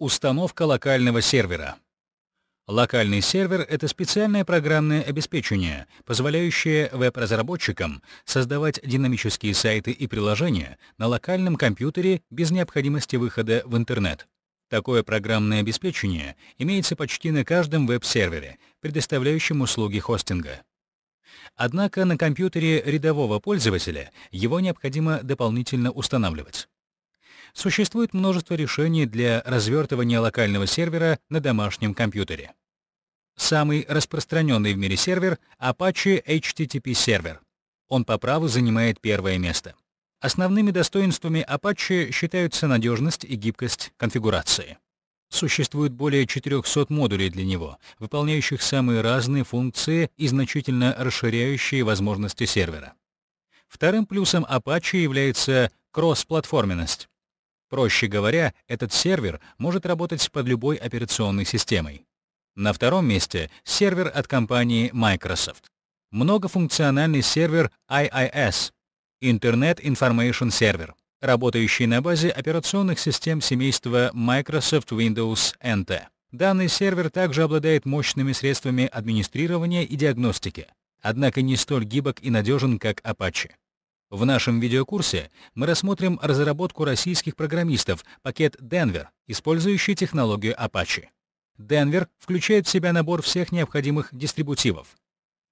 Установка локального сервера. Локальный сервер — это специальное программное обеспечение, позволяющее веб-разработчикам создавать динамические сайты и приложения на локальном компьютере без необходимости выхода в интернет. Такое программное обеспечение имеется почти на каждом веб-сервере, предоставляющем услуги хостинга. Однако на компьютере рядового пользователя его необходимо дополнительно устанавливать существует множество решений для развертывания локального сервера на домашнем компьютере. Самый распространенный в мире сервер — Apache HTTP сервер Он по праву занимает первое место. Основными достоинствами Apache считаются надежность и гибкость конфигурации. Существует более 400 модулей для него, выполняющих самые разные функции и значительно расширяющие возможности сервера. Вторым плюсом Apache является кроссплатформенность. Проще говоря, этот сервер может работать под любой операционной системой. На втором месте сервер от компании Microsoft. Многофункциональный сервер IIS Internet Information Server, работающий на базе операционных систем семейства Microsoft Windows NT. Данный сервер также обладает мощными средствами администрирования и диагностики, однако не столь гибок и надежен, как Apache. В нашем видеокурсе мы рассмотрим разработку российских программистов пакет Denver, использующий технологию Apache. Denver включает в себя набор всех необходимых дистрибутивов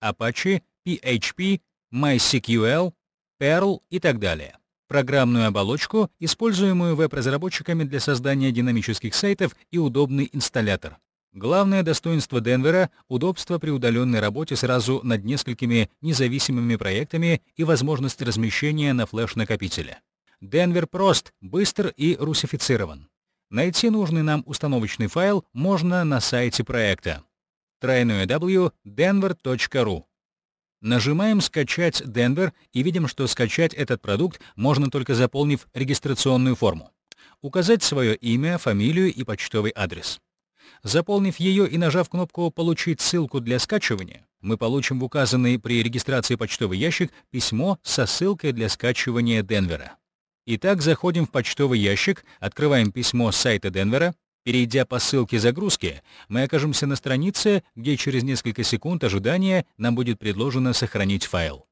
Apache, PHP, MySQL, Perl и так далее. Программную оболочку, используемую веб-разработчиками для создания динамических сайтов и удобный инсталлятор. Главное достоинство Денвера – удобство при удаленной работе сразу над несколькими независимыми проектами и возможность размещения на флеш-накопителе. Денвер прост, быстр и русифицирован. Найти нужный нам установочный файл можно на сайте проекта www.denver.ru. Нажимаем «Скачать Denver» и видим, что скачать этот продукт можно только заполнив регистрационную форму. Указать свое имя, фамилию и почтовый адрес. Заполнив ее и нажав кнопку «Получить ссылку для скачивания», мы получим в указанный при регистрации почтовый ящик письмо со ссылкой для скачивания Денвера. Итак, заходим в почтовый ящик, открываем письмо с сайта Денвера. Перейдя по ссылке загрузки, мы окажемся на странице, где через несколько секунд ожидания нам будет предложено сохранить файл.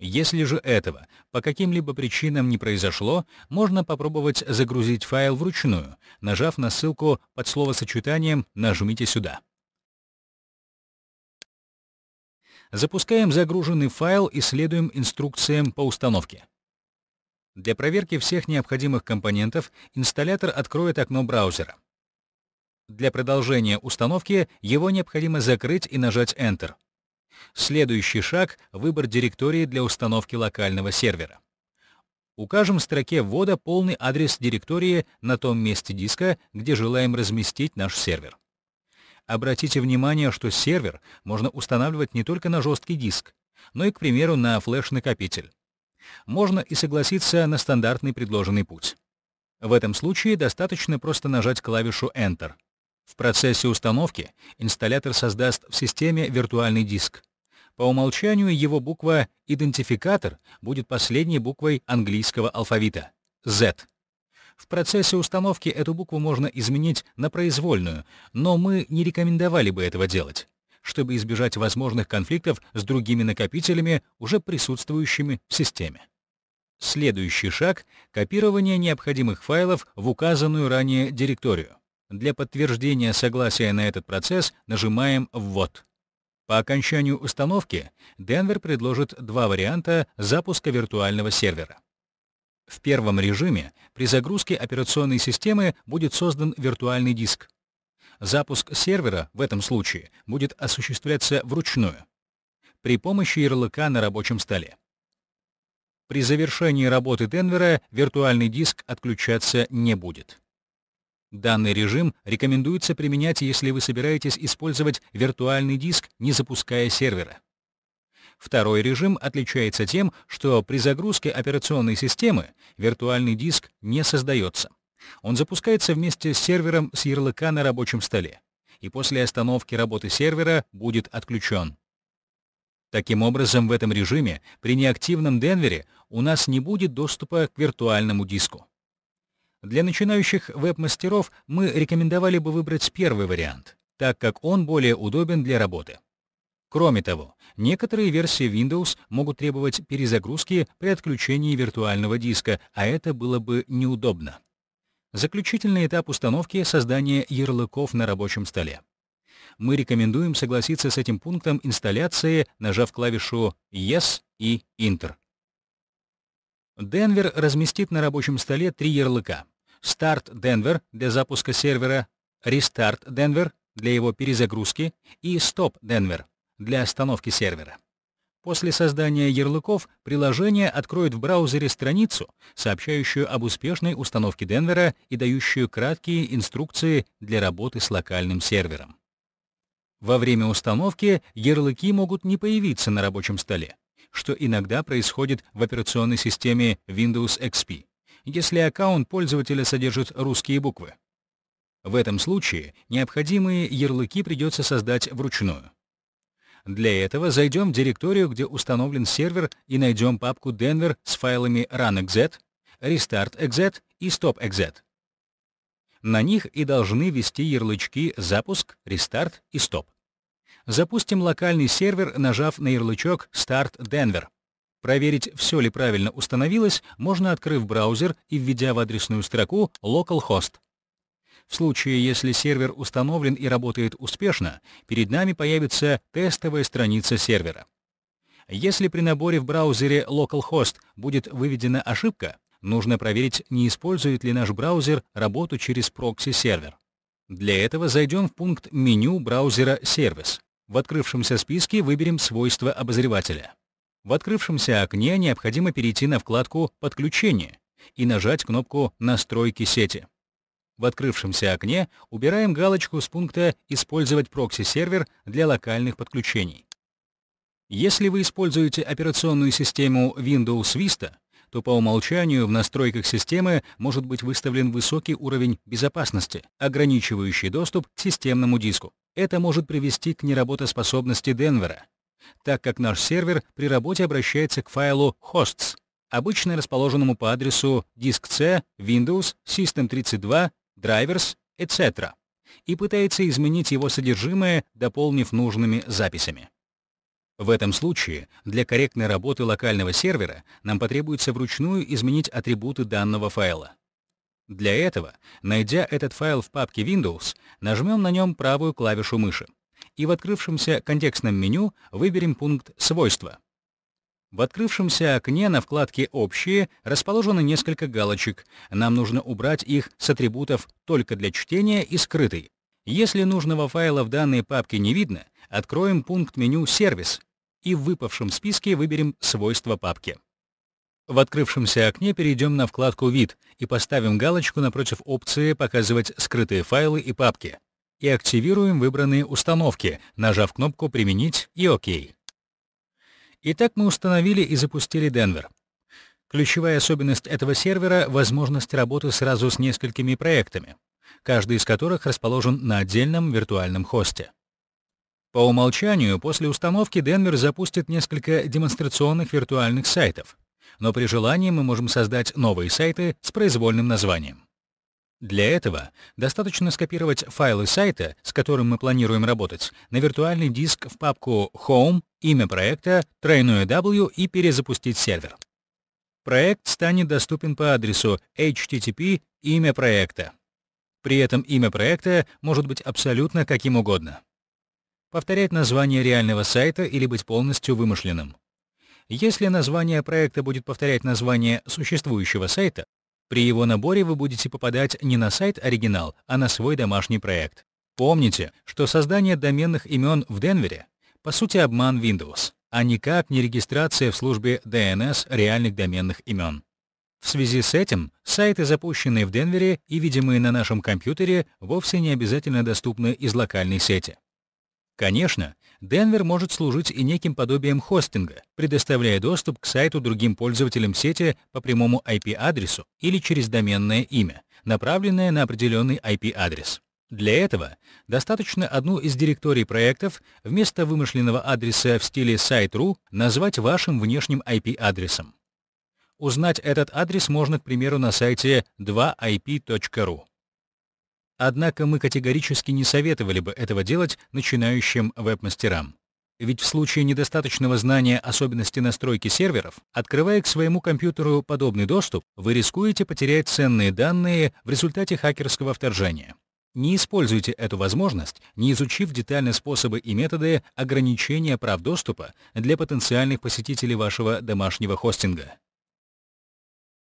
Если же этого по каким-либо причинам не произошло, можно попробовать загрузить файл вручную, нажав на ссылку под словосочетанием «Нажмите сюда». Запускаем загруженный файл и следуем инструкциям по установке. Для проверки всех необходимых компонентов инсталлятор откроет окно браузера. Для продолжения установки его необходимо закрыть и нажать Enter. Следующий шаг — выбор директории для установки локального сервера. Укажем в строке ввода полный адрес директории на том месте диска, где желаем разместить наш сервер. Обратите внимание, что сервер можно устанавливать не только на жесткий диск, но и, к примеру, на флеш-накопитель. Можно и согласиться на стандартный предложенный путь. В этом случае достаточно просто нажать клавишу Enter — в процессе установки инсталлятор создаст в системе виртуальный диск. По умолчанию его буква «идентификатор» будет последней буквой английского алфавита — Z. В процессе установки эту букву можно изменить на произвольную, но мы не рекомендовали бы этого делать, чтобы избежать возможных конфликтов с другими накопителями, уже присутствующими в системе. Следующий шаг — копирование необходимых файлов в указанную ранее директорию. Для подтверждения согласия на этот процесс нажимаем «Ввод». По окончанию установки Денвер предложит два варианта запуска виртуального сервера. В первом режиме при загрузке операционной системы будет создан виртуальный диск. Запуск сервера в этом случае будет осуществляться вручную при помощи ярлыка на рабочем столе. При завершении работы Денвера виртуальный диск отключаться не будет. Данный режим рекомендуется применять, если вы собираетесь использовать виртуальный диск, не запуская сервера. Второй режим отличается тем, что при загрузке операционной системы виртуальный диск не создается. Он запускается вместе с сервером с ярлыка на рабочем столе и после остановки работы сервера будет отключен. Таким образом, в этом режиме при неактивном Денвере у нас не будет доступа к виртуальному диску. Для начинающих веб-мастеров мы рекомендовали бы выбрать первый вариант, так как он более удобен для работы. Кроме того, некоторые версии Windows могут требовать перезагрузки при отключении виртуального диска, а это было бы неудобно. Заключительный этап установки — создание ярлыков на рабочем столе. Мы рекомендуем согласиться с этим пунктом инсталляции, нажав клавишу «Yes» и «Enter». Денвер разместит на рабочем столе три ярлыка. Start Denver для запуска сервера, Restart Denver для его перезагрузки и Stop Denver для остановки сервера. После создания ярлыков приложение откроет в браузере страницу, сообщающую об успешной установке Денвера и дающую краткие инструкции для работы с локальным сервером. Во время установки ярлыки могут не появиться на рабочем столе что иногда происходит в операционной системе Windows XP, если аккаунт пользователя содержит русские буквы. В этом случае необходимые ярлыки придется создать вручную. Для этого зайдем в директорию, где установлен сервер, и найдем папку Denver с файлами run.exe, restart.exe и stop.exe. На них и должны вести ярлычки «Запуск», «Рестарт» и «Стоп». Запустим локальный сервер, нажав на ярлычок «Start Denver». Проверить, все ли правильно установилось, можно, открыв браузер и введя в адресную строку «Localhost». В случае, если сервер установлен и работает успешно, перед нами появится тестовая страница сервера. Если при наборе в браузере localhost будет выведена ошибка, нужно проверить, не использует ли наш браузер работу через прокси-сервер. Для этого зайдем в пункт меню браузера «Сервис». В открывшемся списке выберем свойства обозревателя. В открывшемся окне необходимо перейти на вкладку «Подключение» и нажать кнопку «Настройки сети». В открывшемся окне убираем галочку с пункта «Использовать прокси-сервер для локальных подключений». Если вы используете операционную систему Windows Vista, то по умолчанию в настройках системы может быть выставлен высокий уровень безопасности, ограничивающий доступ к системному диску. Это может привести к неработоспособности Денвера, так как наш сервер при работе обращается к файлу hosts, обычно расположенному по адресу диск C, Windows, System32, drivers, etc., и пытается изменить его содержимое, дополнив нужными записями. В этом случае для корректной работы локального сервера нам потребуется вручную изменить атрибуты данного файла. Для этого, найдя этот файл в папке Windows, нажмем на нем правую клавишу мыши и в открывшемся контекстном меню выберем пункт «Свойства». В открывшемся окне на вкладке «Общие» расположено несколько галочек. Нам нужно убрать их с атрибутов «Только для чтения» и «Скрытый». Если нужного файла в данной папке не видно, откроем пункт меню «Сервис» и в выпавшем списке выберем «Свойства папки». В открывшемся окне перейдем на вкладку «Вид» и поставим галочку напротив опции «Показывать скрытые файлы и папки» и активируем выбранные установки, нажав кнопку «Применить» и «Ок». Итак, мы установили и запустили Denver. Ключевая особенность этого сервера — возможность работы сразу с несколькими проектами, каждый из которых расположен на отдельном виртуальном хосте. По умолчанию, после установки Денвер запустит несколько демонстрационных виртуальных сайтов, но при желании мы можем создать новые сайты с произвольным названием. Для этого достаточно скопировать файлы сайта, с которым мы планируем работать, на виртуальный диск в папку Home, имя проекта, тройное W и перезапустить сервер. Проект станет доступен по адресу http имя проекта. При этом имя проекта может быть абсолютно каким угодно повторять название реального сайта или быть полностью вымышленным. Если название проекта будет повторять название существующего сайта, при его наборе вы будете попадать не на сайт-оригинал, а на свой домашний проект. Помните, что создание доменных имен в Денвере — по сути обман Windows, а никак не регистрация в службе DNS реальных доменных имен. В связи с этим сайты, запущенные в Денвере и видимые на нашем компьютере, вовсе не обязательно доступны из локальной сети. Конечно, Денвер может служить и неким подобием хостинга, предоставляя доступ к сайту другим пользователям сети по прямому IP-адресу или через доменное имя, направленное на определенный IP-адрес. Для этого достаточно одну из директорий проектов вместо вымышленного адреса в стиле site.ru назвать вашим внешним IP-адресом. Узнать этот адрес можно, к примеру, на сайте 2ip.ru. Однако мы категорически не советовали бы этого делать начинающим веб-мастерам. Ведь в случае недостаточного знания особенностей настройки серверов, открывая к своему компьютеру подобный доступ, вы рискуете потерять ценные данные в результате хакерского вторжения. Не используйте эту возможность, не изучив детально способы и методы ограничения прав доступа для потенциальных посетителей вашего домашнего хостинга.